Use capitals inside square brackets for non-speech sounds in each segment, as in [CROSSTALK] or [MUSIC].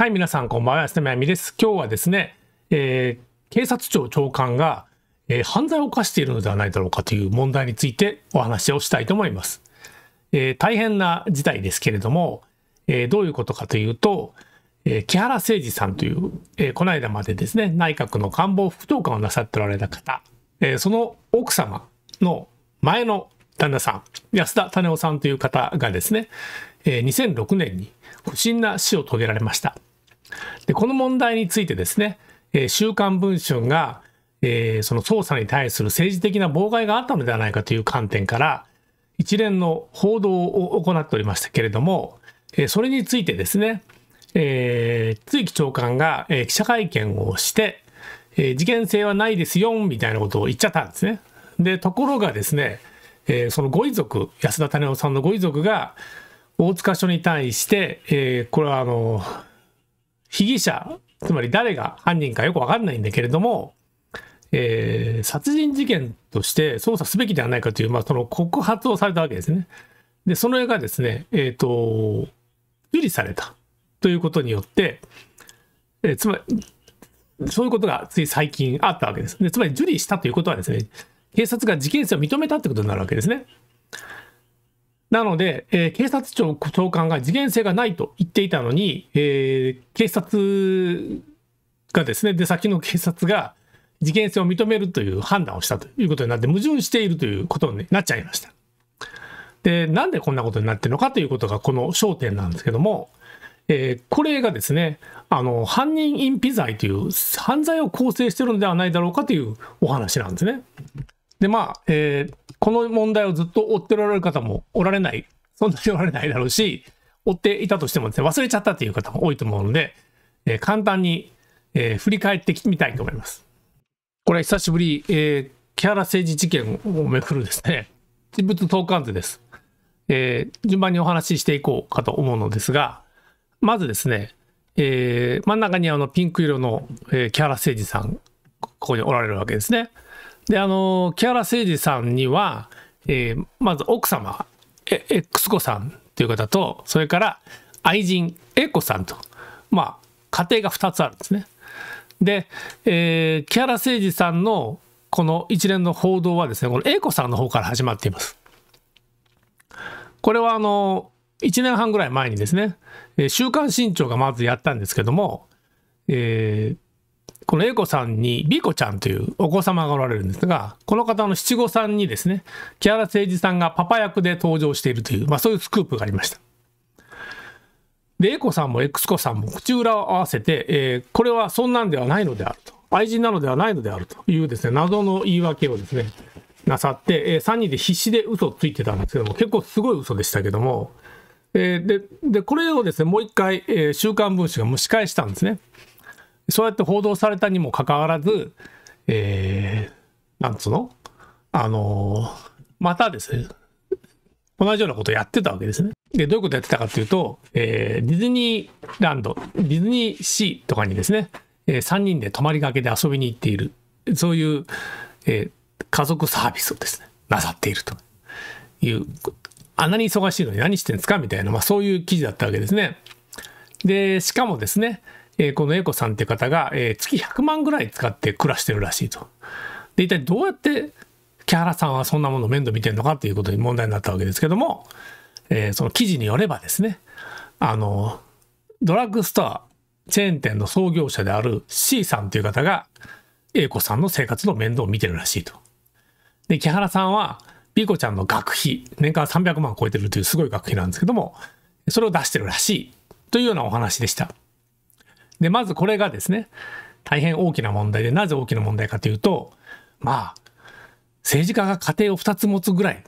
はい、皆さん、こんばんは。安田やみです。今日はですね、えー、警察庁長官が、えー、犯罪を犯しているのではないだろうかという問題についてお話をしたいと思います。えー、大変な事態ですけれども、えどういうことかというと、え木原誠二さんという、えこの間までですね、内閣の官房副長官をなさっておられた方、えその奥様の前の旦那さん、安田種夫さんという方がですね、2006年に不審な死を遂げられました。で、この問題についてですね、えー、週刊文春が、えー、その捜査に対する政治的な妨害があったのではないかという観点から、一連の報道を行っておりましたけれども、えー、それについてですね、えー、露木長官が、えー、記者会見をして、えー、事件性はないですよ、みたいなことを言っちゃったんですね。で、ところがですね、えー、そのご遺族、安田種夫さんのご遺族が、大塚署に対して、えー、これはあの、被疑者、つまり誰が犯人かよくわかんないんだけれども、えー、殺人事件として捜査すべきではないかという、まあ、その告発をされたわけですね。で、その絵がですね、えっ、ー、と、受理されたということによって、えー、つまり、そういうことがつい最近あったわけです。でつまり受理したということはですね、警察が事件性を認めたってことになるわけですね。なので、えー、警察庁長官が次元性がないと言っていたのに、えー、警察がですね、出先の警察が事件性を認めるという判断をしたということになって、矛盾しているということになっちゃいました。で、なんでこんなことになってるのかということがこの焦点なんですけども、えー、これがですね、あの、犯人隠避罪という犯罪を構成してるのではないだろうかというお話なんですね。で、まあ、えーこの問題をずっと追っておられる方もおられない、そんなにおられないだろうし、追っていたとしてもですね、忘れちゃったという方も多いと思うので、えー、簡単に、えー、振り返ってみたいと思います。これ久しぶり、えー、木原誠治事件をめくるですね、人物投函図です。えー、順番にお話ししていこうかと思うのですが、まずですね、えー、真ん中にあのピンク色の、えー、木原誠二さん、ここにおられるわけですね。で、あの、木原誠二さんには、えー、まず奥様、え、X 子さんという方と、それから愛人、A 子さんと、まあ、家庭が2つあるんですね。で、えー、木原誠二さんのこの一連の報道はですね、この A 子さんの方から始まっています。これはあの、1年半ぐらい前にですね、え週刊新潮がまずやったんですけども、えー、この A 子さんに B 子ちゃんというお子様がおられるんですが、この方の七五三にですね、木原誠二さんがパパ役で登場しているという、まあそういうスクープがありました。で、A 子さんも X 子さんも口裏を合わせて、えー、これはそんなんではないのであると。愛人なのではないのであるというですね、謎の言い訳をですね、なさって、えー、3人で必死で嘘をついてたんですけども、結構すごい嘘でしたけども、えー、で、で、これをですね、もう一回、えー、週刊文春が蒸し返したんですね。そうやって報道されたにもかかわらず、えー、なんつうのあのまたですね、同じようなことをやってたわけですね。で、どういうことやってたかっていうと、えー、ディズニーランド、ディズニーシーとかにですね、えー、3人で泊まりがけで遊びに行っている、そういう、えー、家族サービスをですね、なさっているという、あんなに忙しいのに何してんですかみたいな、まあそういう記事だったわけですね。で、しかもですね、えー、このエコさんって方が、えー、月100万ぐらい使って暮らしてるらしいと。で、一体どうやって木原さんはそんなもの面倒見てるのかっていうことに問題になったわけですけども、えー、その記事によればですね、あの、ドラッグストア、チェーン店の創業者である C さんという方が、A 子さんの生活の面倒を見てるらしいと。で、木原さんは、B 子ちゃんの学費、年間300万超えてるというすごい学費なんですけども、それを出してるらしいというようなお話でした。で、まずこれがですね、大変大きな問題で、なぜ大きな問題かというと、まあ、政治家が家庭を2つ持つぐらい、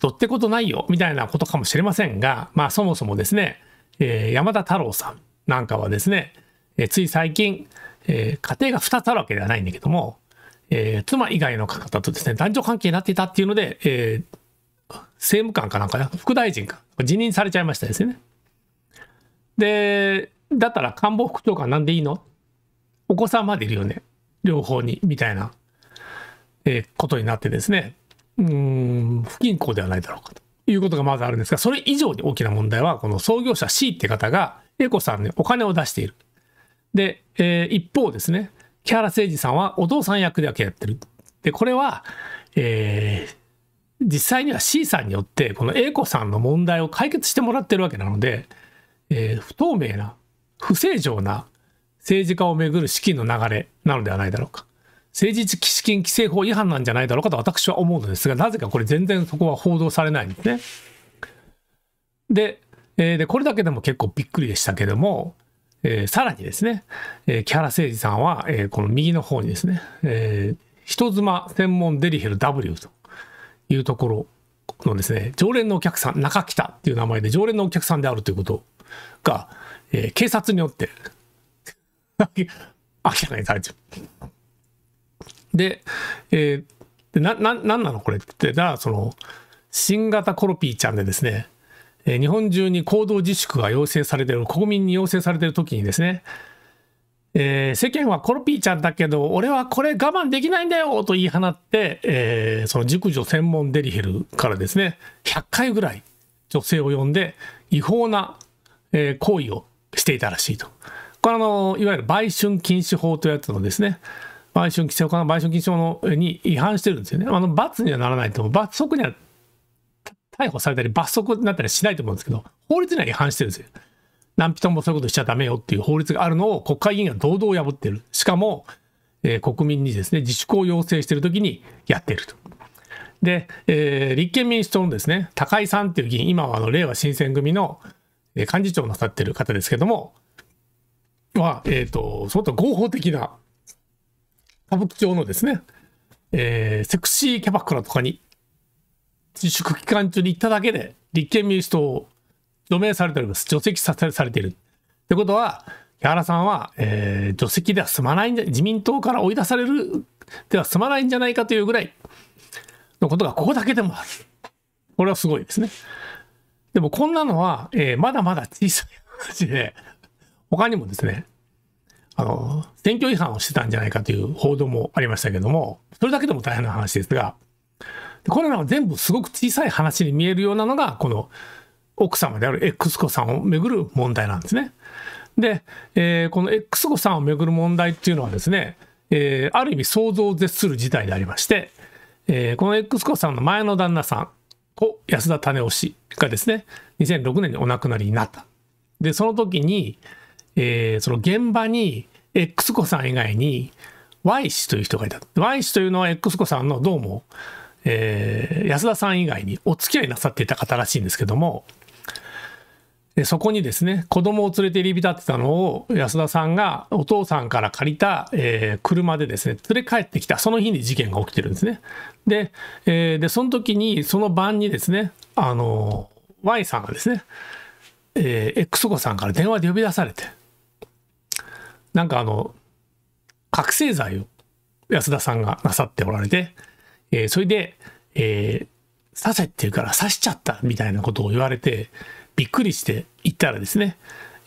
どってことないよ、みたいなことかもしれませんが、まあそもそもですね、えー、山田太郎さんなんかはですね、えー、つい最近、えー、家庭が2つあるわけではないんだけども、えー、妻以外の方とですね、男女関係になっていたっていうので、えー、政務官かなんかな、副大臣か、辞任されちゃいましたですね。で、だったら官房副長官なんでいいのお子さんまでいるよね。両方に、みたいな、えー、ことになってですね。うん、不均衡ではないだろうかということがまずあるんですが、それ以上に大きな問題は、この創業者 C って方が、A 子さんにお金を出している。で、えー、一方ですね、木原誠二さんはお父さん役だけやってる。で、これは、えー、実際には C さんによって、この A 子さんの問題を解決してもらってるわけなので、えー、不透明な不正常な政治家をめぐる資金の流れなのではないだろうか。政治資金規正法違反なんじゃないだろうかと私は思うのですが、なぜかこれ全然そこは報道されないんですね。で、えー、でこれだけでも結構びっくりでしたけども、えー、さらにですね、えー、木原誠二さんは、えー、この右の方にですね、えー、人妻専門デリヘル W というところのですね、常連のお客さん、中北っていう名前で常連のお客さんであるということが、えー、警察によって明ら [LAUGHS] かにされで、えー、でな、な、なんなのこれって、だからその、新型コロピーちゃんでですね、えー、日本中に行動自粛が要請されてる、国民に要請されてる時にですね、えー、世間はコロピーちゃんだけど、俺はこれ我慢できないんだよと言い放って、えー、その熟女専門デリヘルからですね、100回ぐらい女性を呼んで、違法な、えー、行為をしていたらしいと。これあの、いわゆる売春禁止法というやつのですね、売春規制法かな、売春禁止法のに違反してるんですよね。あの、罰にはならないと思う。罰則には逮捕されたり罰則になったりしないと思うんですけど、法律には違反してるんですよ。何人もそういうことしちゃダメよっていう法律があるのを国会議員が堂々破ってる。しかも、えー、国民にですね、自粛を要請してるときにやってると。で、えー、立憲民主党のですね、高井さんっていう議員、今はあの、令和新選組の、え幹事長をなさってる方ですけども、は、えっ、ー、と、相当合法的な、歌舞伎町のですね、えー、セクシーキャバクラとかに、自粛期間中に行っただけで、立憲民主党を除名されております。除籍さされている。ってことは、木原さんは、えー、除籍では済まないんじゃ、自民党から追い出されるでは済まないんじゃないかというぐらいのことがここだけでもある。これはすごいですね。でもこんなのは、えー、まだまだ小さい話で、他にもですね、あの、選挙違反をしてたんじゃないかという報道もありましたけども、それだけでも大変な話ですが、これらは全部すごく小さい話に見えるようなのが、この奥様である X 子さんをめぐる問題なんですね。で、えー、この X 子さんをめぐる問題っていうのはですね、えー、ある意味想像を絶する事態でありまして、えー、この X 子さんの前の旦那さん、安田種氏がですね2006年にお亡くなりになった。でその時に、えー、その現場に X 子さん以外に Y 氏という人がいた。Y 氏というのは X 子さんのどうも、えー、安田さん以外にお付き合いなさっていた方らしいんですけどもでそこにですね子供を連れて入り浸ってたのを安田さんがお父さんから借りた、えー、車でですね連れ帰ってきたその日に事件が起きてるんですね。でえー、でその時にその晩にですねあの Y さんがですね、えー、X 子さんから電話で呼び出されてなんかあの覚醒剤を安田さんがなさっておられて、えー、それで、えー、刺せって言うから刺しちゃったみたいなことを言われて。びっくりして行ったらですね、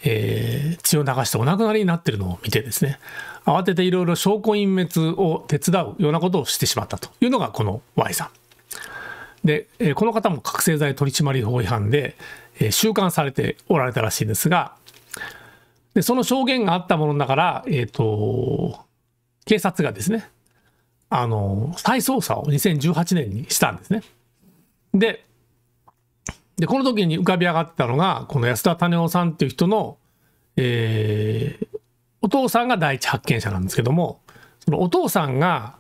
えー、血を流してお亡くなりになってるのを見てですね慌てていろいろ証拠隠滅を手伝うようなことをしてしまったというのがこの Y さん。で、えー、この方も覚醒剤取締法違反で、えー、収監されておられたらしいんですがでその証言があったものだから、えーと、と警察がですねあの再捜査を2018年にしたんですね。でで、この時に浮かび上がってたのが、この安田種夫さんっていう人の、えー、お父さんが第一発見者なんですけども、そのお父さんが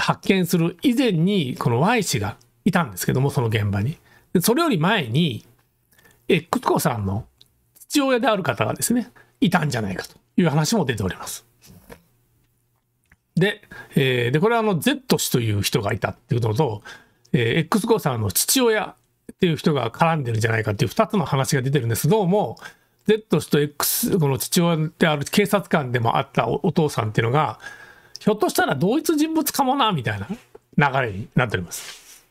発見する以前に、この Y 氏がいたんですけども、その現場に。でそれより前に、X 子さんの父親である方がですね、いたんじゃないかという話も出ております。で、えー、でこれはあの Z 氏という人がいたっていうのと、えー、X 子さんの父親っていう人が絡んでるんじゃないかっていう2つの話が出てるんです。どうも Z 氏と X、この父親である警察官でもあったお父さんっていうのが、ひょっとしたら同一人物かもな、みたいな流れになっております。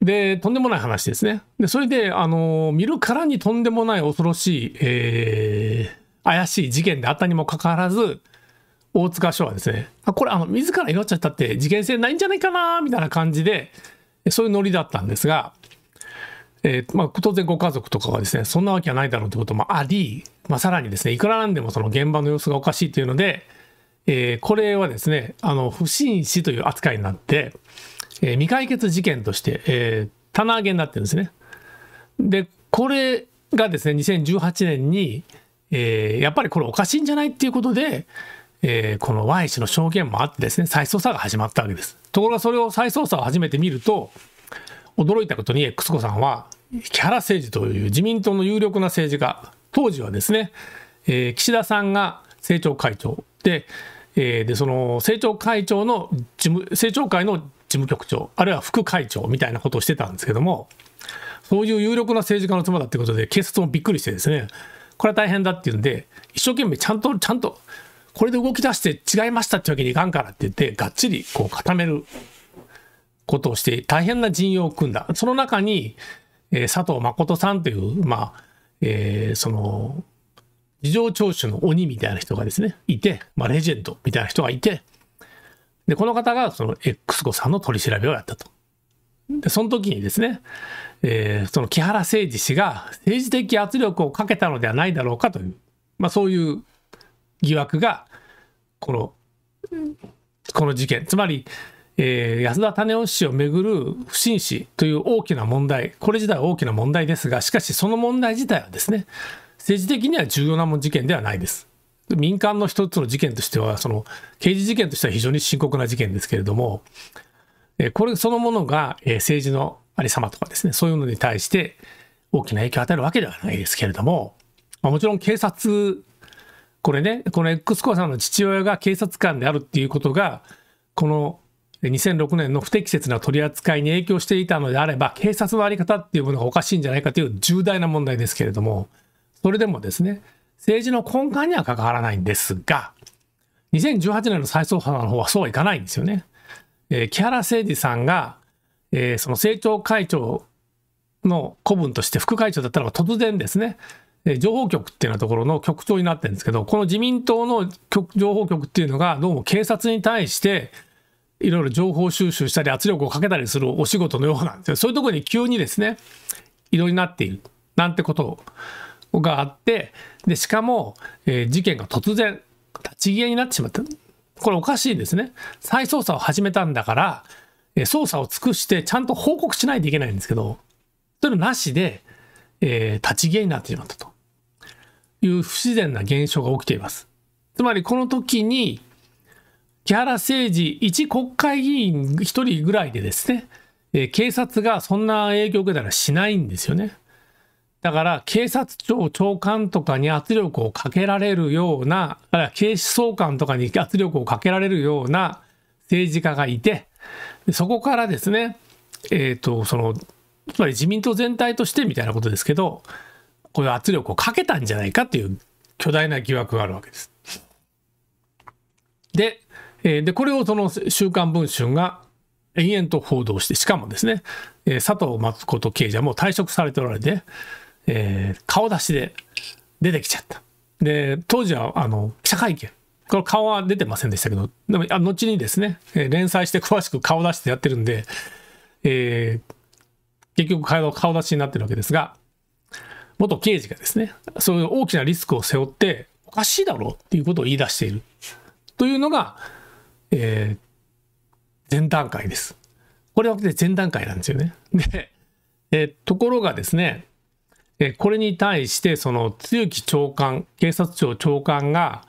で、とんでもない話ですね。で、それで、あの、見るからにとんでもない恐ろしい、えー、怪しい事件であったにもかかわらず、大塚署はですね、これ、あの、自ら祈っちゃったって事件性ないんじゃないかな、みたいな感じで、そういうノリだったんですが、えー、まあ、当然ご家族とかはですね、そんなわけはないだろうということもあり、まあ、さらにですね、いくらなんでもその現場の様子がおかしいというので、えー、これはですね、あの、不審死という扱いになって、えー、未解決事件として、え棚上げになってるんですね。で、これがですね、2018年に、えやっぱりこれおかしいんじゃないっていうことで、えー、この Y 氏の証言もあってですね、再捜査が始まったわけです。ところがそれを再捜査を始めてみると、驚いたことに X 子さんは、木原誠二という自民党の有力な政治家、当時はですね、えー、岸田さんが政調会長で、えー、でその政調会長の事務、政調会の事務局長、あるいは副会長みたいなことをしてたんですけども、そういう有力な政治家の妻だということで、警察もびっくりしてですね、これは大変だっていうんで、一生懸命ちゃんと、ちゃんと、これで動き出して違いましたってわけにいかんからって言って、がっちりこう固めることをして、大変な陣容を組んだ。その中に、えー、佐藤誠さんという、まあ、えー、その、事情聴取の鬼みたいな人がですね、いて、まあ、レジェンドみたいな人がいて、で、この方がその X 子さんの取り調べをやったと。で、その時にですね、えー、その木原誠二氏が政治的圧力をかけたのではないだろうかという、まあ、そういう疑惑がこの、この事件つまり、えー、安田種雄氏をめぐる不審死という大きな問題これ自体は大きな問題ですがしかしその問題自体はですね政治的には重要な事件ではないです。民間の一つの事件としてはその刑事事件としては非常に深刻な事件ですけれども、えこれそのものが、え政治のありさまとかですねそういうのに対して大きな影響を与えるわけではないですけれども、まもちろん警察これね、この X コアさんの父親が警察官であるっていうことが、この2006年の不適切な取り扱いに影響していたのであれば、警察の在り方っていうものがおかしいんじゃないかという重大な問題ですけれども、それでもですね、政治の根幹には関わらないんですが、2018年の再捜査の方はそうはいかないんですよね。えー、木原誠二さんが、えー、その政調会長の子分として副会長だったのが突然ですね、情報局っていうようなところの局長になってるんですけど、この自民党の情報局っていうのが、どうも警察に対して、いろいろ情報収集したり圧力をかけたりするお仕事のようなんですよ。そういうところに急にですね、異動になっているなんてことがあって、で、しかも、えー、事件が突然、立ち消えになってしまった。これおかしいんですね。再捜査を始めたんだから、えー、捜査を尽くしてちゃんと報告しないといけないんですけど、それなしで、えー、立ち消えになってしまったと。いう不自然な現象が起きています。つまりこの時に、木原誠二一国会議員一人ぐらいでですね、え警察がそんな影響を受けたらしないんですよね。だから警察庁長官とかに圧力をかけられるような、あるいは警視総監とかに [LAUGHS] 圧力をかけられるような政治家がいて、そこからですね、えっ、ー、と、その、つまり自民党全体としてみたいなことですけど、こういう圧力をかけたんじゃないかという巨大な疑惑があるわけです。で、えー、でこれをその「週刊文春」が延々と報道してしかもですね、えー、佐藤と刑事はもう退職されておられて、えー、顔出しで出てきちゃった。で当時はあの記者会見この顔は出てませんでしたけどでもあ後にですね、えー、連載して詳しく顔出してやってるんで、えー、結局顔出しになってるわけですが元刑事がですね、そういう大きなリスクを背負って、おかしいだろうっていうことを言い出している。というのが、えー、前段階です。これは前段階なんですよね。で、えー、ところがですね、えー、これに対して、その、露木長官、警察庁長官が、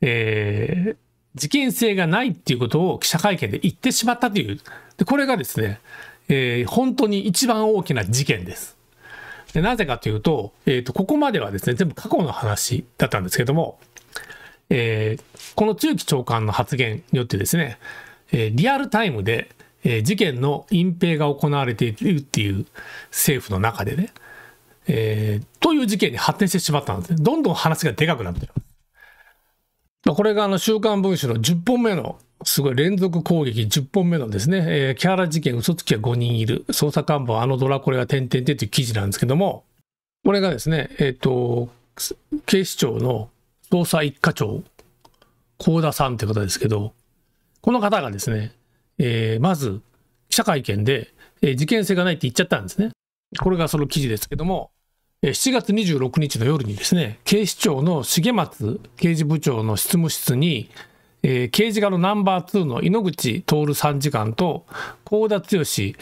えー、事件性がないっていうことを記者会見で言ってしまったという、でこれがですね、えー、本当に一番大きな事件です。で、なぜかというと、えっ、ー、と、ここまではですね、全部過去の話だったんですけども、えー、この中期長官の発言によってですね、えー、リアルタイムで、えー、事件の隠蔽が行われているっていう政府の中でね、えー、という事件に発展してしまったんですね。どんどん話がでかくなってる。これがあの週刊文春の10本目のすごい連続攻撃10本目のですね、えー、キャラ事件、嘘つきは5人いる、捜査官房、あのドラこれは点々点という記事なんですけども、これがですね、えっ、ー、と、警視庁の捜査一課長、幸田さんという方ですけど、この方がですね、えー、まず記者会見で、えー、事件性がないって言っちゃったんですね。これがその記事ですけども、えー、7月26日の夜にですね、警視庁の重松刑事部長の執務室に、えー、刑事課のナンバー2の井ノ口徹参事官と幸田剛捜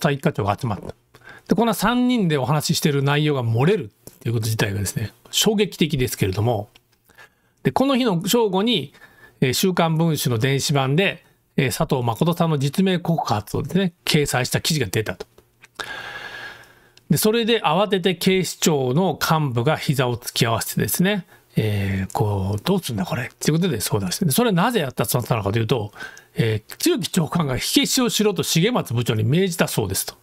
査一課長が集まった。で、この3人でお話ししてる内容が漏れるっていうこと自体がですね、衝撃的ですけれども、で、この日の正午に、えー、週刊文春の電子版で、えー、佐藤誠さんの実名告発をですね、掲載した記事が出たと。で、それで慌てて警視庁の幹部が膝を突き合わせてですね、えー、こう、どうすんだこれっていうことで相談して、それはなぜやったとなったのかというと、えー、強木長官が火消しをしろと重松部長に命じたそうですと。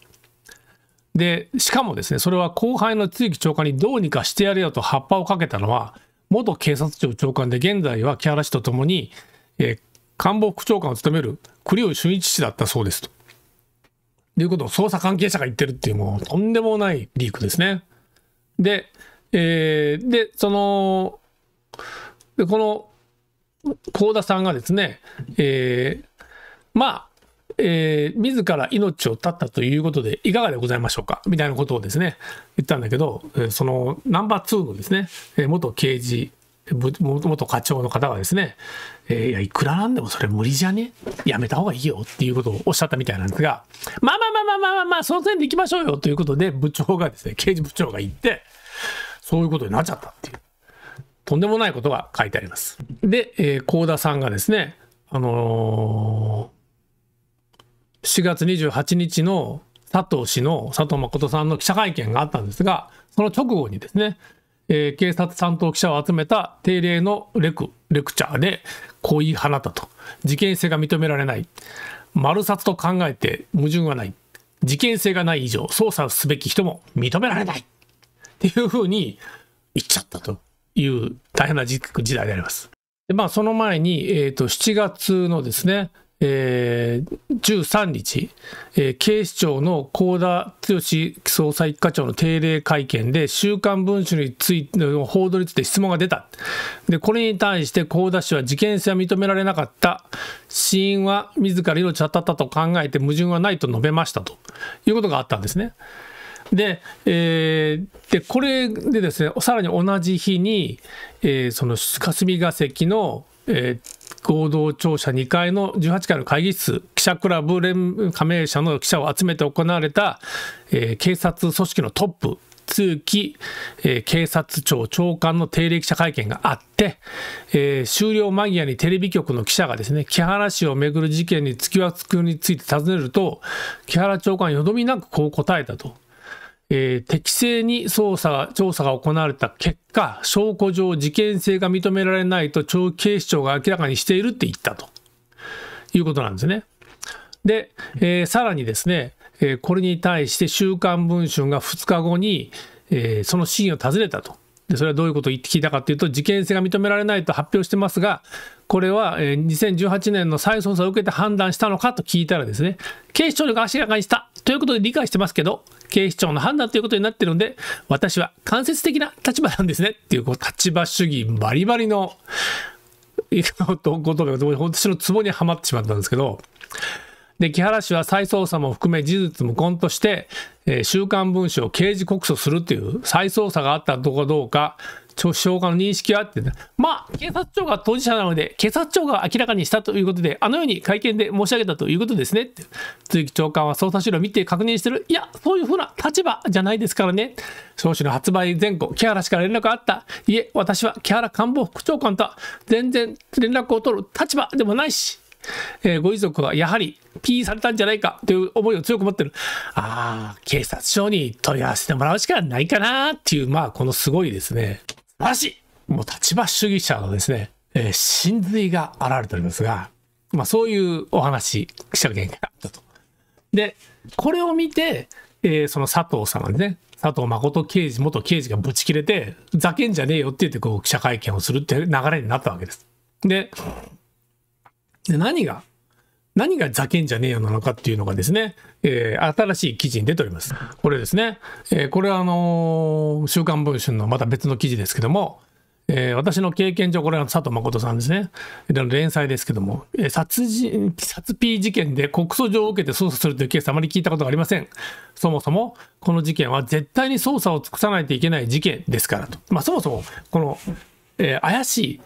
で、しかもですね、それは後輩の露木長官にどうにかしてやれよと葉っぱをかけたのは、元警察庁長官で現在は木原氏とともに、えー、官房副長官を務める栗尾俊一氏だったそうですと。ということを捜査関係者が言ってるっていうもうとんでもないリークですね。で、えー、で、その、で、この幸田さんがですね、えー、まあ、えー、自ら命を絶ったということで、いかがでございましょうかみたいなことをですね、言ったんだけど、そのナンバー2のですね、元刑事、元課長の方がですね、えー、いや、いくらなんでもそれ無理じゃねやめた方がいいよっていうことをおっしゃったみたいなんですが、まあまあまあまあまあまあ、まあ、その点でいきましょうよということで、部長がですね、刑事部長が行って、そういうことになっちゃったっていう。とんでもないことが書いてあります。で、えー、高田さんがですね、あのー、4月28日の佐藤氏の佐藤誠さんの記者会見があったんですが、その直後にですね、えー、警察担当記者を集めた定例のレクレクチャーでこう言い放ったと。事件性が認められない。丸札と考えて矛盾はない。事件性がない以上、捜査すべき人も認められない。っていうふうに言っちゃったと。いう大変な時代であります。でまあ、その前に、えーと、7月のですね、えー、13日、えー、警視庁の高田剛総裁一課長の定例会見で、週刊文春についての報道について質問が出た。で、これに対して高田氏は事件性は認められなかった。死因は自ら命を絶ったと考えて矛盾はないと述べましたということがあったんですね。で、えー、で、これでですね、さらに同じ日に、えー、その霞が関の、えー、合同庁舎2階の18階の会議室、記者クラブ連加盟者の記者を集めて行われた、えー、警察組織のトップ、通期、えー、警察庁長官の定例記者会見があって、えー、終了間際にテレビ局の記者がですね木原氏をめぐる事件につきわつくについて尋ねると木原長官よどみなくこう答えたと。えー、適正に捜査が、調査が行われた結果、証拠上事件性が認められないと警視庁が明らかにしているって言ったということなんですね。で、えー、さらにですね、えー、これに対して週刊文春が2日後に、えー、その真意を尋ねたと。でそれはどういうことを言って聞いたかというと、事件性が認められないと発表してますが、これは2018年の再捜査を受けて判断したのかと聞いたらですね、警視庁が明らかにしたということで理解してますけど、警視庁の判断ということになってるんで、私は間接的な立場なんですねっていう、こう、立場主義バリバリの、言葉が、私のツボにはまってしまったんですけど、で、木原氏は再捜査も含め事実無根として、えー、週刊文書を刑事告訴するという再捜査があったのかどうか、障害の認識はって、ね、まあ、警察庁が当事者なので、警察庁が明らかにしたということで、あのように会見で申し上げたということですねって。鈴木長官は捜査資料を見て確認してる。いや、そういうふうな立場じゃないですからね。聴取の発売前後、木原氏から連絡があった。いえ、私は木原官房副長官とは全然連絡を取る立場でもないし、えー、ご遺族はやはり P されたんじゃないかという思いを強く持ってる。ああ、警察署に問い合わせてもらうしかないかなっていう、まあ、このすごいですね。らしもう立場主義者のですね、えー、髄が現れておりますが、まあそういうお話、記者会見があったと。で、これを見て、えー、その佐藤さんがね、佐藤誠刑事、元刑事がぶち切れて、ざけんじゃねえよって言ってこう記者会見をするって流れになったわけです。で、で何が何がざけんじゃねえよなのかっていうのがですね、えー、新しい記事に出ております。これですね。えー、これはあのー、週刊文春のまた別の記事ですけども、えー、私の経験上、これは佐藤誠さんですね。連載ですけども、えー、殺人、殺 P 事件で告訴状を受けて捜査するというケースあまり聞いたことがありません。そもそも、この事件は絶対に捜査を尽くさないといけない事件ですからと。まあ、そもそも、この、えー、怪しい、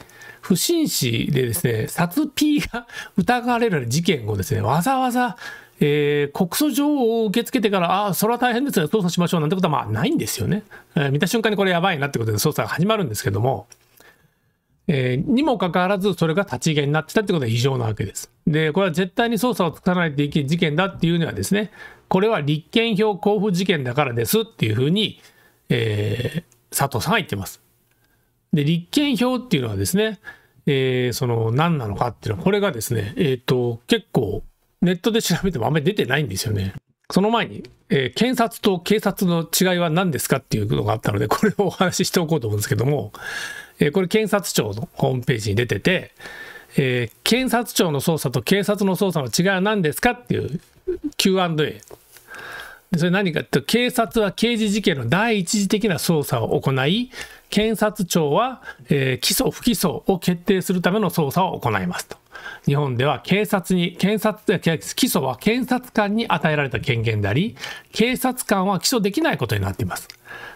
不審死でですね、殺 P が疑われる事件をですね、わざわざ、えー、告訴状を受け付けてから、ああ、それは大変ですね、捜査しましょうなんてことはまあないんですよね。えー、見た瞬間にこれやばいなってことで捜査が始まるんですけども、えー、にもかかわらず、それが立ち消えになってたってことは異常なわけです。で、これは絶対に捜査をつかないといけない事件だっていうにはですね、これは立憲票交付事件だからですっていうふうに、えー、佐藤さんは言ってます。で、立憲票っていうのはですね、えー、その何なのかっていうのは、これがですね、えっ、ー、と、結構ネットで調べてもあんまり出てないんですよね。その前に、えー、検察と警察の違いは何ですかっていうのがあったので、これをお話ししておこうと思うんですけども、えー、これ検察庁のホームページに出てて、えー、検察庁の捜査と警察の捜査の違いは何ですかっていう Q&A。それ何かってうと、警察は刑事事件の第一次的な捜査を行い、検察庁は、えー、起訴、不起訴を決定するための捜査を行いますと。日本では警察に、検察、起訴は検察官に与えられた権限であり、警察官は起訴できないことになっています。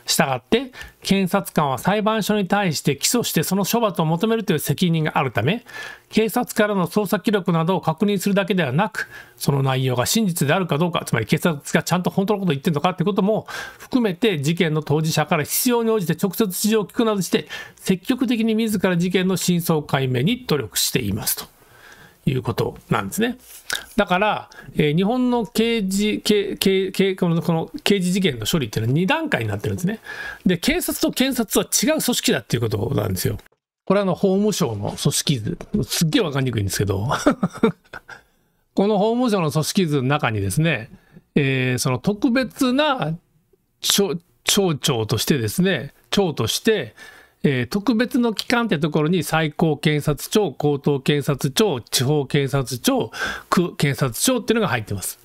したがって、検察官は裁判所に対して起訴してその処罰を求めるという責任があるため、警察からの捜査記録などを確認するだけではなく、その内容が真実であるかどうか、つまり警察がちゃんと本当のことを言ってるのかってことも含めて、事件の当事者から必要に応じて直接事情を聞くなどして、積極的に自ら事件の真相解明に努力していますということなんですね。だから、えー、日本の刑事刑刑刑このこの刑事事件の処理っていうのは2段階になってるんですね。で、警察と検察は違う組織だっていうことなんですよ。これはあの法務省の組織図。すっげえわかりにくいんですけど。[LAUGHS] この法務省の組織図の中にですね、えー、その特別な町長としてですね、長として、えー、特別の機関ってところに最高検察庁、高等検察庁、地方検察庁、区検察庁っていうのが入ってます。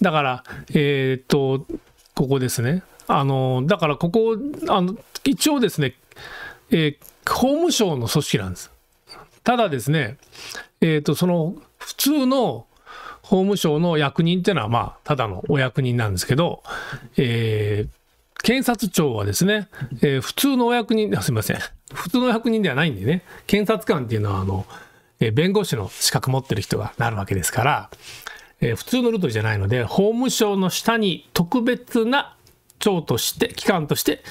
だから、えー、っと、ここですね。あの、だからここ、あの、一応ですね、えー、法務省の組織なんです。ただですね、えっと、その、普通の法務省の役人っていうのは、まあ、ただのお役人なんですけど、えー、検察庁はですね、えー、普通のお役人、すみません、普通のお役人ではないんでね、検察官っていうのは、あの、えー、弁護士の資格持ってる人がなるわけですから、えー、普通のルートじゃないので、法務省の下に特別な庁として、機関として、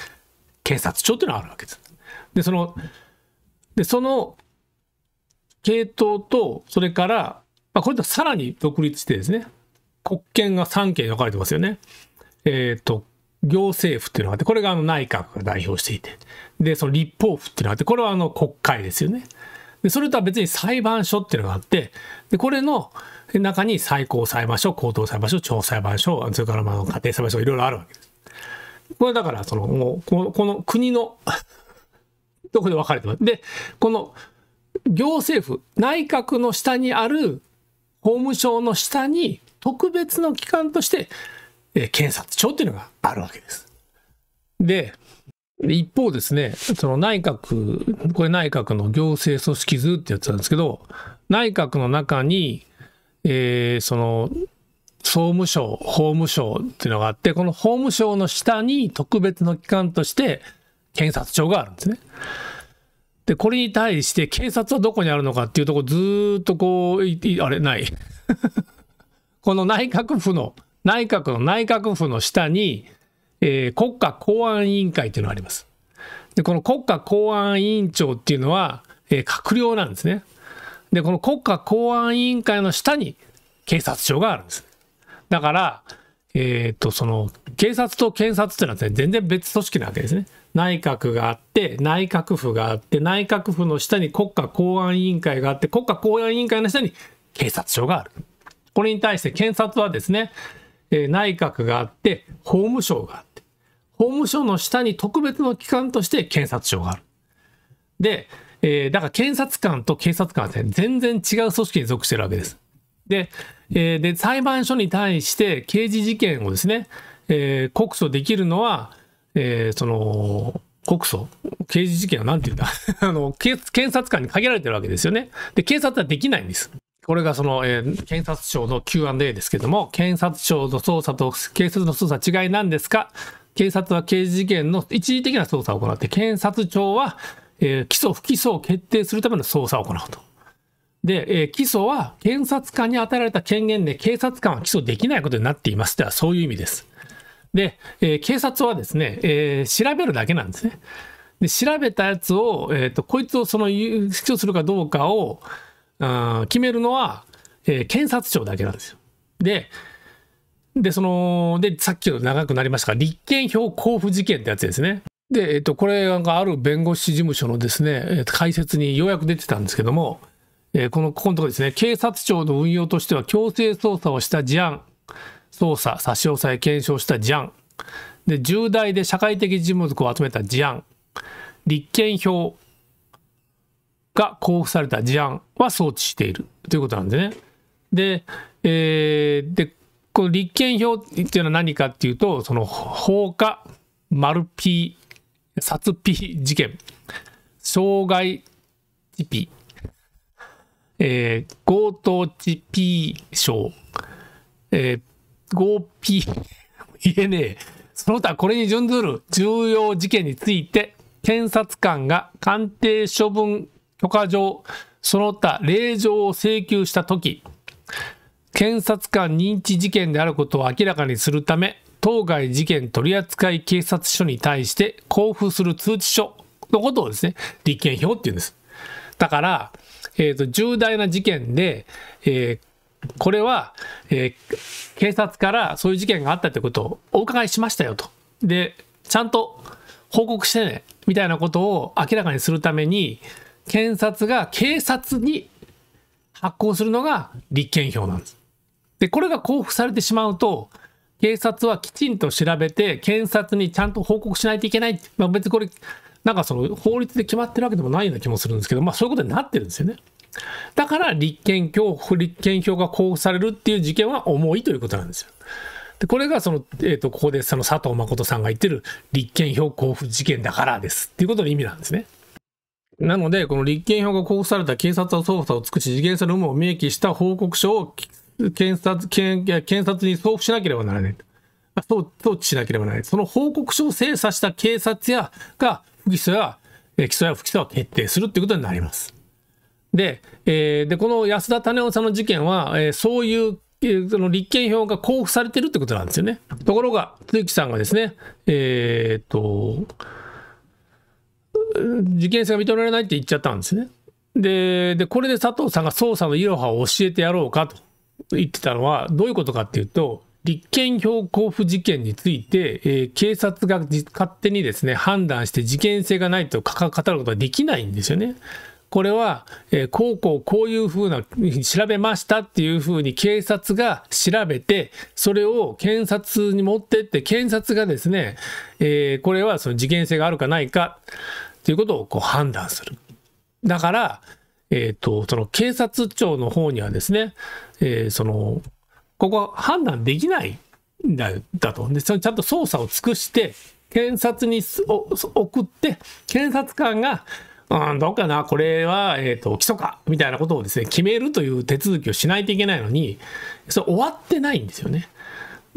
検察庁っていうのがあるわけです。で、その、で、その系統と、それから、まあ、これとさらに独立してですね、国権が3権に分かれてますよね。えっ、ー、と、行政府っていうのがあって、これがあの内閣が代表していて、で、その立法府っていうのがあって、これはあの国会ですよね。で、それとは別に裁判所っていうのがあって、で、これの中に最高裁判所、高等裁判所、超裁判所、それからまあ家庭裁判所、いろいろあるわけです。これだから、その、もう、この国の [LAUGHS] どこで分かれてます。で、この行政府、内閣の下にある法務省の下に特別の機関として、え検察庁っていうのがあるわけです。で、一方ですね、その内閣、これ内閣の行政組織図ってやつなんですけど、内閣の中に、えー、その総務省、法務省っていうのがあって、この法務省の下に特別の機関として検察庁があるんですね。で、これに対して検察はどこにあるのかっていうとこずっとこう、あれ、ない。[LAUGHS] この内閣府の内閣の内閣府の下に、えー、国家公安委員会というのがあります。で、この国家公安委員長っていうのは、えー、閣僚なんですね。で、この国家公安委員会の下に警察庁があるんです。だから、えー、っと、その、警察と検察っていうのは、全然別組織なわけですね。内閣があって、内閣府があって、内閣府の下に国家公安委員会があって、国家公安委員会の下に警察庁がある。これに対して検察はですね、え内閣があって、法務省があって、法務省の下に特別の機関として検察庁がある。で、えー、だから検察官と警察官は、ね、全然違う組織に属してるわけです。で、えー、で裁判所に対して刑事事件をですね、えー、告訴できるのは、えー、その、告訴刑事事件は何て言うんだ [LAUGHS] あの検察官に限られてるわけですよね。で、警察はできないんです。これがその、えー、検察庁の Q&A ですけども、検察庁の捜査と警察の捜査違いなんですか警察は刑事事件の一時的な捜査を行って、検察庁は、えー、起訴、不起訴を決定するための捜査を行うと。で、えー、起訴は検察官に与えられた権限で、警察官は起訴できないことになっています。では、そういう意味です。で、えー、警察はですね、えー、調べるだけなんですね。で、調べたやつを、えっ、ー、と、こいつをその、起訴するかどうかを、決めるのは、えー、検察庁だけなんですよ。で、で、その、で、さっきの長くなりましたが、立憲票交付事件ってやつですね。で、えっと、これがある弁護士事務所のですね、解説にようやく出てたんですけども、えー、この、ここのところですね、警察庁の運用としては、強制捜査をした事案、捜査、差し押さえ、検証した事案、で、重大で社会的人物を集めた事案、立憲票、が交付された事案は送致しているということなんでね。で、えー、で、この立憲票っていうのは何かっていうと、その放火、丸 P、殺 P 事件、傷害致 P、えー、強盗致 P 賞、えー、強 P、言えねえ。その他これに準ずる重要事件について、検察官が鑑定処分許可状、その他令状を請求したとき、検察官認知事件であることを明らかにするため、当該事件取扱警察署に対して交付する通知書のことをですね、立件票っていうんです。だから、えーと、重大な事件で、えー、これは、えー、警察からそういう事件があったということをお伺いしましたよと。で、ちゃんと報告してね、みたいなことを明らかにするために、検察が警察に発行するのが立憲票なんです。で、これが交付されてしまうと、警察はきちんと調べて、検察にちゃんと報告しないといけない。まあ、別にこれ、なんかその法律で決まってるわけでもないような気もするんですけど、まあそういうことになってるんですよね。だから立憲票、立憲票が交付されるっていう事件は重いということなんですよ。でこれがその、えーとここでその佐藤誠さんが言ってる立憲票交付事件だからですっていうことの意味なんですね。なので、この立憲票が交付された警察は捜査を尽くし、事件者の有無を明記した報告書を検察検検察に送付しなければならない。送致しなければならない。その報告書を精査した警察やが不起訴や、起訴や不起訴を決定するということになります。で、えー、でこの安田種夫さんの事件は、えー、そういう、えー、その立憲票が交付されてるってことなんですよね。ところが、鈴木さんがですね、えー、っと、事件性が認められないって言っちゃったんですね。で、でこれで佐藤さんが捜査のいろはを教えてやろうかと言ってたのは、どういうことかっていうと、立憲票交付事件について、えー、警察が勝手にですね判断して事件性がないと語ることはできないんですよね。これは、えー、こうこうこういうふうな調べましたっていうふうに警察が調べてそれを検察に持ってって検察がですね、えー、これはその事件性があるかないかということをこう判断する。だから、えっ、ー、と、その警察庁の方にはですね、えー、その、ここは判断できないんだだと。で、そのちゃんと捜査を尽くして、検察に送って、検察官が、うん、どうかな、これは、えっ、ー、と、起訴か、みたいなことをですね、決めるという手続きをしないといけないのに、それ終わってないんですよね。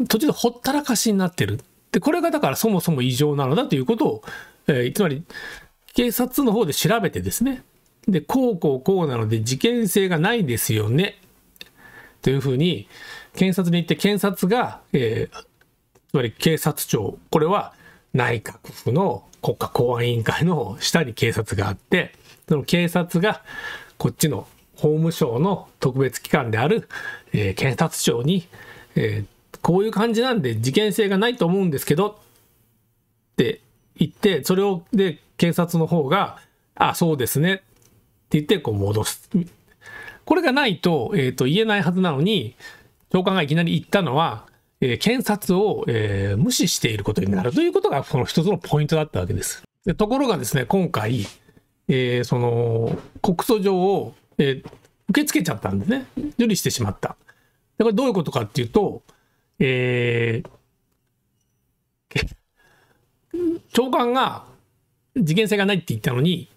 途中でほったらかしになってる。で、これがだからそもそも異常なのだということを、えー、つまり、警察の方で調べてですね、で、こうこうこうなので事件性がないですよね、というふうに、検察に行って検察が、えー、つまり警察庁、これは内閣府の国家公安委員会の下に警察があって、その警察がこっちの法務省の特別機関である、えー、検察庁に、えー、こういう感じなんで事件性がないと思うんですけどって言って、それをで検察の方が、あ、そうですね。って言って、こう戻す。これがないと、えっ、ー、と、言えないはずなのに、長官がいきなり言ったのは、えー、検察を、えー、無視していることになるということが、この一つのポイントだったわけです。でところがですね、今回、えー、その、告訴状を、えー、受け付けちゃったんでね、受理してしまった。でこれどういうことかっていうと、えー、[LAUGHS] 長官が事件性がないって言ったのに、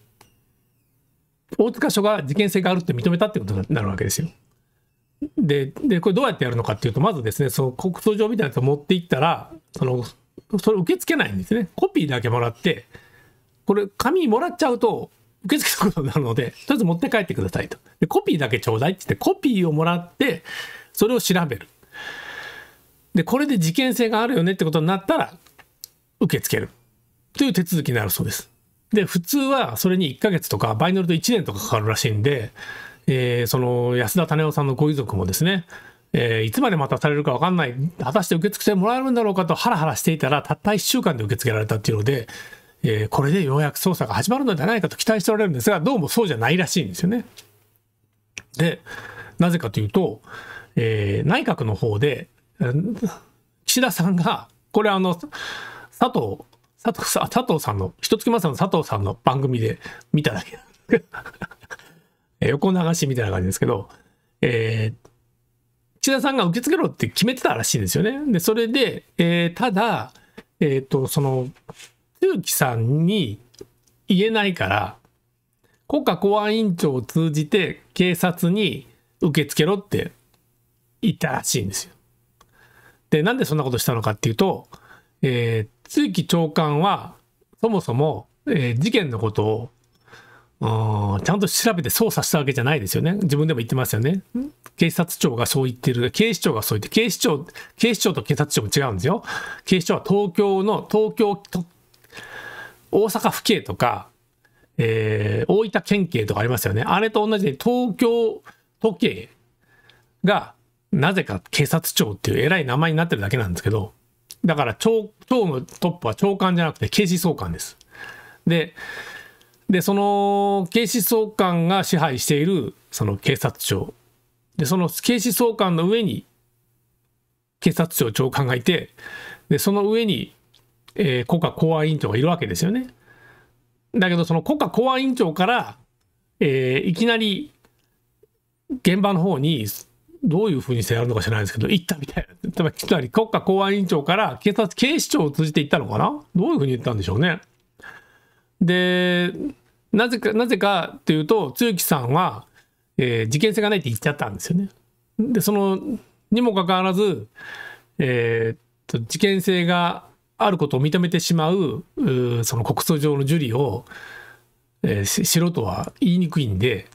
大塚署が事件性があるって認めたってことになるわけですよ。で、で、これどうやってやるのかっていうと、まずですね、その告訴状みたいなやつを持っていったら、その、それ受け付けないんですね。コピーだけもらって、これ、紙もらっちゃうと、受け付けたことになるので、とりあえず持って帰ってくださいと。で、コピーだけちょうだいって言って、コピーをもらって、それを調べる。で、これで事件性があるよねってことになったら、受け付ける。という手続きになるそうです。で、普通はそれに1ヶ月とか、場合によると1年とかかかるらしいんで、えー、その安田種夫さんのご遺族もですね、えー、いつまで待たされるか分かんない、果たして受付してもらえるんだろうかとハラハラしていたら、たった1週間で受け付けられたっていうので、えー、これでようやく捜査が始まるのではないかと期待しておられるんですが、どうもそうじゃないらしいんですよね。で、なぜかというと、えー、内閣の方で、岸田さんが、これあの、佐藤佐藤さん、佐藤さんの、一月まさの佐藤さんの番組で見ただけ。[LAUGHS] 横流しみたいな感じですけど、えー、岸田さんが受け付けろって決めてたらしいんですよね。で、それで、えー、ただ、えっ、ー、と、その、鈴木さんに言えないから、国家公安委員長を通じて警察に受け付けろって言ったらしいんですよ。で、なんでそんなことしたのかっていうと、えー、露木長官は、そもそも、えー、事件のことをうんちゃんと調べて捜査したわけじゃないですよね。自分でも言ってますよね。警察庁がそう言ってる。警視庁がそう言って、警視庁、警視庁と警察庁も違うんですよ。警視庁は東京の、東京大阪府警とか、えー、大分県警とかありますよね。あれと同じで東京都警が、なぜか警察庁っていう偉い名前になってるだけなんですけど、だから長、党のトップは長官じゃなくて警視総監です。で、で、その警視総監が支配しているその警察庁。で、その警視総監の上に警察庁長官がいて、で、その上に、えー、国家公安委員長がいるわけですよね。だけど、その国家公安委員長から、えー、いきなり現場の方にどういうふうにしてやるのか知らないですけど、行ったみたいな。つまり、国家公安委員長から警察、警視庁を通じて行ったのかなどういうふうに言ったんでしょうね。で、なぜか、なぜかというと、露木さんは、えー、事件性がないって言っちゃったんですよね。で、その、にもかかわらず、えー、と、事件性があることを認めてしまう、うその告訴上の受理を、えー、しろとは言いにくいんで、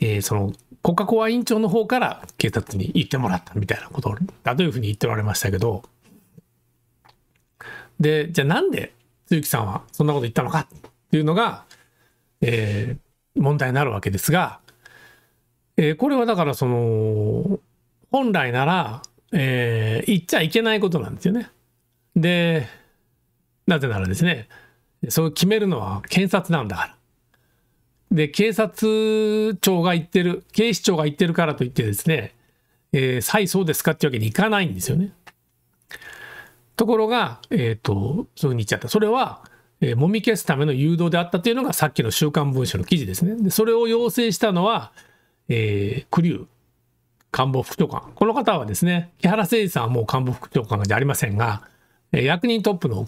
えー、その国家公安委員長の方から警察に行ってもらったみたいなことだというふうに言っておられましたけど、で、じゃあなんで鈴木さんはそんなこと言ったのかっていうのが、えー、問題になるわけですが、えー、これはだからその、本来なら、えー、言っちゃいけないことなんですよね。で、なぜならですね、そう決めるのは検察なんだから。で、警察庁が言ってる、警視庁が言ってるからといってですね、えー、再そうですかっていうわけにいかないんですよね。ところが、えっ、ー、と、そういうふうに言っちゃった。それは、えー、揉み消すための誘導であったというのがさっきの週刊文書の記事ですね。で、それを要請したのは、えー、クリュー官房副長官。この方はですね、木原誠二さんはもう官房副長官じゃありませんが、え役人トップの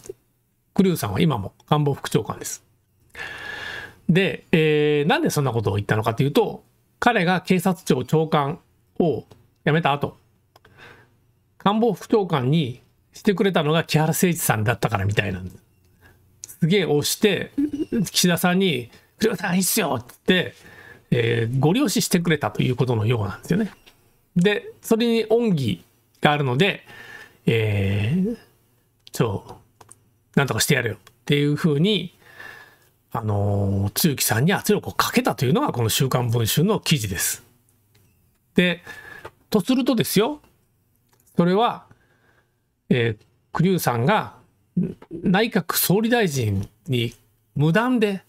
クリューさんは今も官房副長官です。で、えー、なんでそんなことを言ったのかというと、彼が警察庁長官を辞めた後、官房副長官にしてくれたのが木原誠一さんだったからみたいなんです。すげえ押して、岸田さんに、栗山さんいいっすよって、えー、ご了承ししてくれたということのようなんですよね。で、それに恩義があるので、えー、ちょ、なんとかしてやるよっていうふうに、あの、露木さんに圧力をかけたというのが、この週刊文春の記事です。で、とするとですよ、それは、えー、クリュウさんが内閣総理大臣に無断で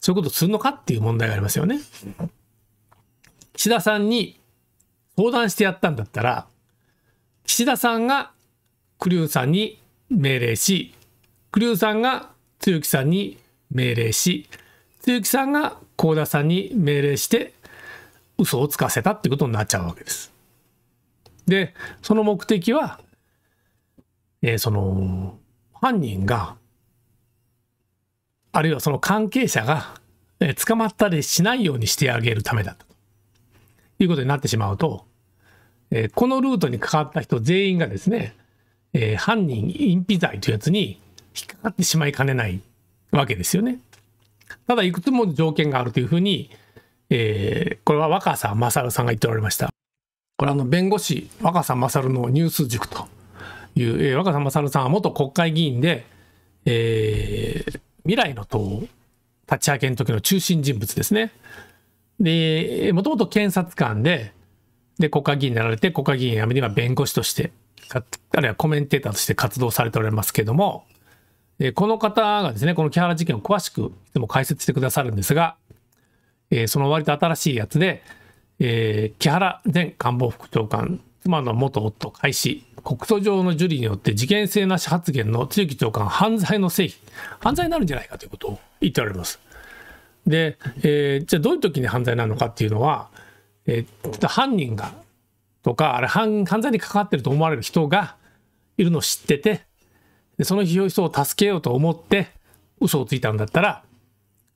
そういうことするのかっていう問題がありますよね。岸田さんに相談してやったんだったら、岸田さんがクリュウさんに命令し、クリュウさんが露木さんに命令し露木さんが幸田さんに命令して嘘をつかせたってことになっちゃうわけです。でその目的は、えー、その犯人があるいはその関係者が、えー、捕まったりしないようにしてあげるためだということになってしまうと、えー、このルートに関わった人全員がですね、え犯人隠避罪というやつに引っかかってしまいかねないわけですよね。ただ、いくつも条件があるというふうに、えー、これは若狭勝さんが言っておられました。これはあの弁護士若狭勝のニュース塾という、えー、若狭勝さんは元国会議員で、えー、未来の党を立ち上げの時の中心人物ですね。で、もともと検察官で、で、国会議員になられて、国会議員辞めには弁護士として、あるいはコメンテーターとして活動されておられますけども、えこの方がですね、この木原事件を詳しくいつも解説してくださるんですが、えその割と新しいやつで、え木原前官房副長官、妻の元夫開始、告訴状の受理によって事件性なし発言の露木長官、犯罪の成否、犯罪になるんじゃないかということを言っておられます。で、えー、じゃあどういう時に犯罪なのかっていうのは、えー、犯人がとかあれ犯罪に関わってると思われる人がいるのを知っててで、その人を助けようと思って、嘘をついたんだったら、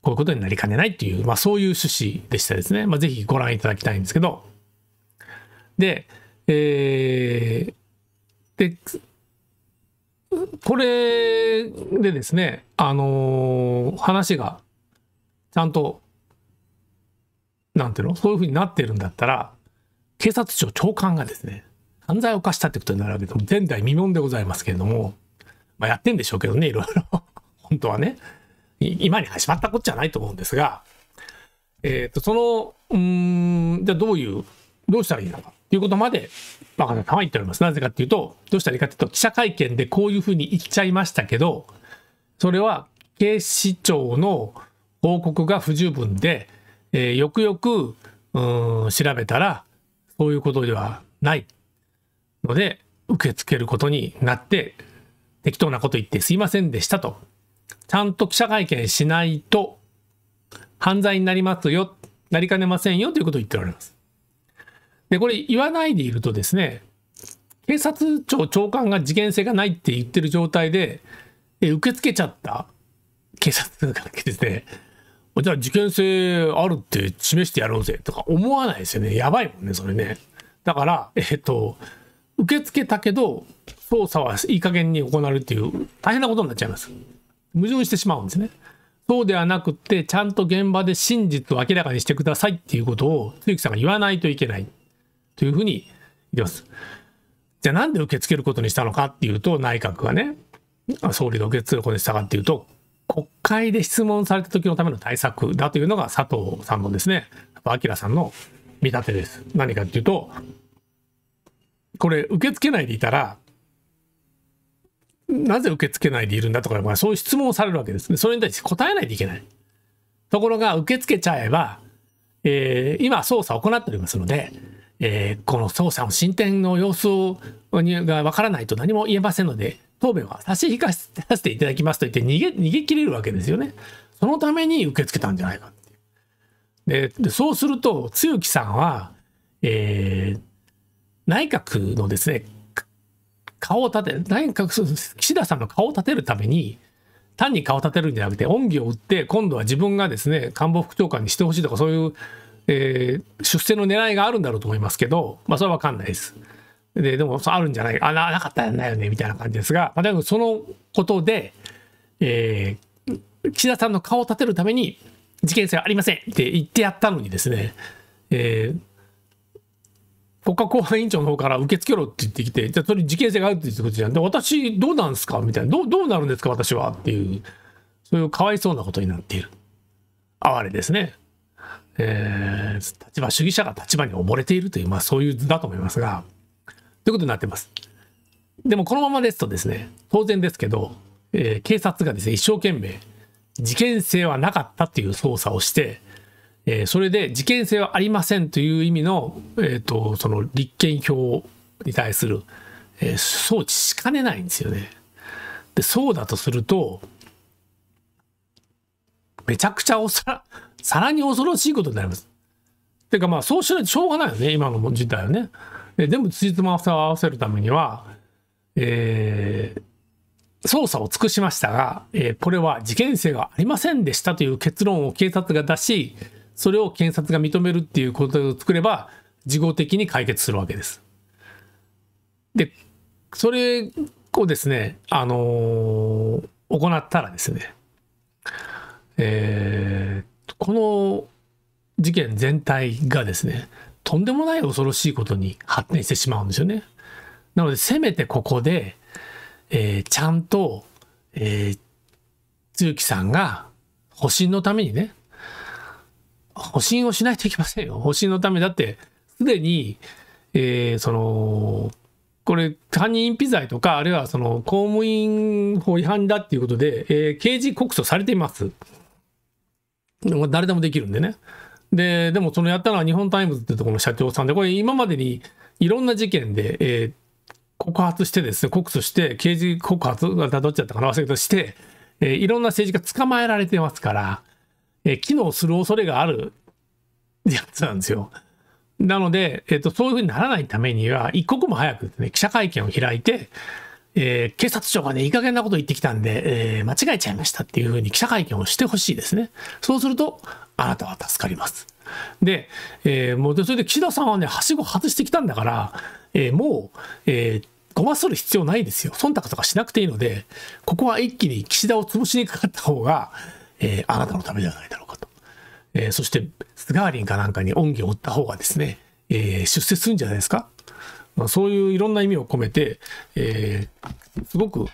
こういうことになりかねないっていう、まあそういう趣旨でしたですね。まあぜひご覧いただきたいんですけど。で、えー、で、これでですね、あのー、話がちゃんと、なんていうのそういうふうになってるんだったら、警察庁長官がですね、犯罪を犯したってことになるわけで、前代未聞でございますけれども、まあ、やってんでしょうけどね、いろいろ。[LAUGHS] 本当はね。今に始まったことじゃないと思うんですが、えっ、ー、と、その、うん、じゃあどういう、どうしたらいいのかということまで、若菜さんは言っております。なぜかっていうと、どうしたらいいかっていうと、記者会見でこういうふうに言っちゃいましたけど、それは警視庁の報告が不十分で、えー、よくよく、うん、調べたら、そういうことではないので、受け付けることになって、適当なこと言ってすいませんでしたと。ちゃんと記者会見しないと、犯罪になりますよ、なりかねませんよということを言っておられます。で、これ言わないでいるとですね、警察庁長官が事件性がないって言ってる状態で、え受け付けちゃった警察係ですね、じゃあ事件性あるって示してやろうぜとか思わないですよね。やばいもんね、それね。だから、えっ、と、受け付けたけど、操作はいい加減に行われるっていう大変なことになっちゃいます。矛盾してしまうんですね。そうではなくて、ちゃんと現場で真実を明らかにしてくださいっていうことを、鈴木さんが言わないといけないというふうに言ってます。じゃあなんで受け付けることにしたのかっていうと、内閣がね、総理が受け付けることにしたかっていうと、国会で質問された時のための対策だというのが佐藤さんのですね、や明さんの見立てです。何かっていうと、これ受け付けないでいたら、なぜ受け付けないでいるんだとか、まあ、そういう質問をされるわけですね。それに対して答えないといけない。ところが、受け付けちゃえば、えー、今、捜査を行っておりますので、えー、この捜査の進展の様子をがわからないと何も言えませんので、答弁は差し引かせていただきますと言って逃げ、逃げ切れるわけですよね。そのために受け付けたんじゃないかっていう。で、でそうすると、露木さんは、えー、内閣のですね、顔を立てる、内閣、岸田さんの顔を立てるために、単に顔を立てるんじゃなくて、恩義を売って、今度は自分がですね、官房副長官にしてほしいとか、そういう、えー、出世の狙いがあるんだろうと思いますけど、まあ、それは分かんないです。で、でも、あるんじゃない、あ、ななかったんだよね、みたいな感じですが、まあ、そのことで、えー、岸田さんの顔を立てるために、事件性はありませんって言ってやったのにですね、えー、国家公安委員長の方から受け付けろって言ってきて、じゃあそれ事件性があるって言ってくるじゃん。で、私どうなんですかみたいな。どう、どうなるんですか私はっていう、そういうかわいそうなことになっている。哀れですね。えー、立場主義者が立場に溺れているという、まあそういう図だと思いますが、ということになってます。でもこのままですとですね、当然ですけど、えー、警察がですね、一生懸命、事件性はなかったっていう捜査をして、えー、それで事件性はありませんという意味の,、えーと、その立憲票に対する、えー、装置しかねないんですよね。でそうだとするとめちゃくちゃおさらに恐ろしいことになります。ていうかまあそうしないとしょうがないよね今の事態はね。でつも辻褄を合わせるためには、えー、捜査を尽くしましたが、えー、これは事件性がありませんでしたという結論を警察が出し、それを検察が認めるっていうことを作れば、事後的に解決するわけです。で、それをですね、あのー、行ったらですね、えー、この事件全体がですね、とんでもない恐ろしいことに発展してしまうんですよね。なので、せめてここで、えー、ちゃんと、えー、露木さんが保身のためにね、保身をしないといけませんよ。保身のためだって、すでに、えー、その、これ、犯人隠避罪とか、あるいはその公務員法違反だっていうことで、えー、刑事告訴されています。誰でもできるんでね。で、でもそのやったのは日本タイムズっていうところの社長さんで、これ今までにいろんな事件で、えー、告発してですね、告訴して、刑事告発がどっちだったかな忘れたして、えー、いろんな政治家捕まえられてますから、え機能する恐れがあるやつなんですよ。なので、えと、そういうふうにならないためには、一刻も早くね、記者会見を開いて、えー、警察庁がね、いい加減なこと言ってきたんで、えー、間違えちゃいましたっていうふうに記者会見をしてほしいですね。そうすると、あなたは助かります。で、えー、もう、それで岸田さんはね、はしご外してきたんだから、えもう、えごまする必要ないですよ。忖度とかしなくていいので、ここは一気に岸田を潰しにかかった方が、えー、あなたのためではないだろうかと。えー、そして、スガーリンかなんかに恩義を負った方がですね、えー、出世するんじゃないですか。まあ、そういういろんな意味を込めて、えー、すごく、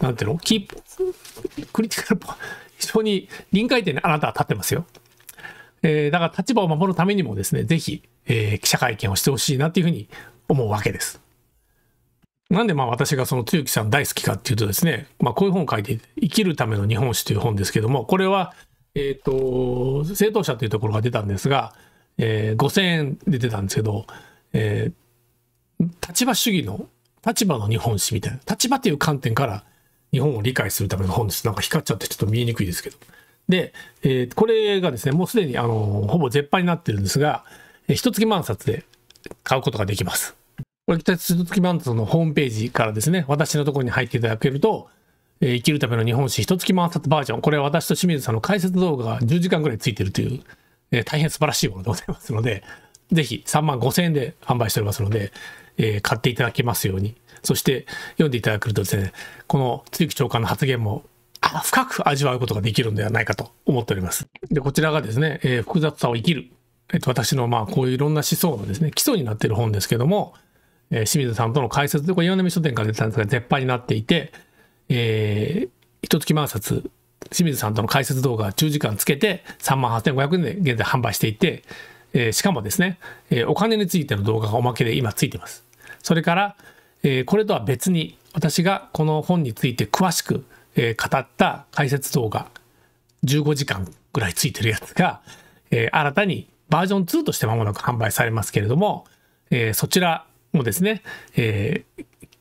なんていうのキープ、クリティカルポ、非常に臨界点にあなたは立ってますよ。えー、だから立場を守るためにもですね、ぜひ、えー、記者会見をしてほしいなっていうふうに思うわけです。なんでまあ私がその露木さん大好きかっていうとですね、まあ、こういう本を書いて「生きるための日本史」という本ですけどもこれは、えーと、正当者というところが出たんですが、えー、5,000円で出たんですけど、えー、立場主義の立場の日本史みたいな立場という観点から日本を理解するための本ですなんか光っちゃってちょっと見えにくいですけどで、えー、これがですねもうすでにあのほぼ絶版になってるんですが一月万冊で買うことができます。これ、北鈴月バンのホームページからですね、私のところに入っていただけると、えー、生きるための日本史、一月回ったバージョン。これは私と清水さんの解説動画が10時間ぐらいついてるという、えー、大変素晴らしいものでございますので、ぜひ3万5千円で販売しておりますので、えー、買っていただけますように。そして読んでいただけるとですね、この露木長官の発言も深く味わうことができるのではないかと思っております。で、こちらがですね、えー、複雑さを生きる。えっ、と、私のまあこういういろんな思想のですね、基礎になっている本ですけども、えー、清水さんとの解説で、これ岩波書店から出たんですが、絶版になっていて、えー、一月万冊、清水さんとの解説動画10時間つけて、38,500円で現在販売していて、えー、しかもですね、えー、お金についての動画がおまけで今ついてます。それから、えー、これとは別に、私がこの本について詳しく、えー、語った解説動画、15時間ぐらいついてるやつが、えー、新たにバージョン2としてまもなく販売されますけれども、えー、そちらもですね、え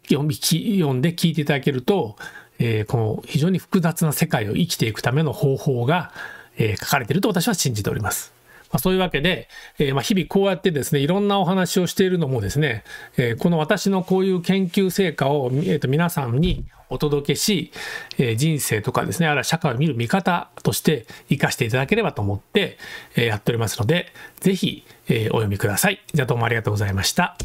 ー、読んで聞いていただけると、えー、この非常に複雑な世界を生きていくための方法が、えー、書かれていると私は信じております。まあ、そういうわけで、えー、まあ日々こうやってですね、いろんなお話をしているのもですね、えー、この私のこういう研究成果を、えー、と皆さんにお届けし、えー、人生とかですね、あるいは社会を見る見方として活かしていただければと思って、えー、やっておりますので、ぜひ、えー、お読みください。じゃあどうもありがとうございました。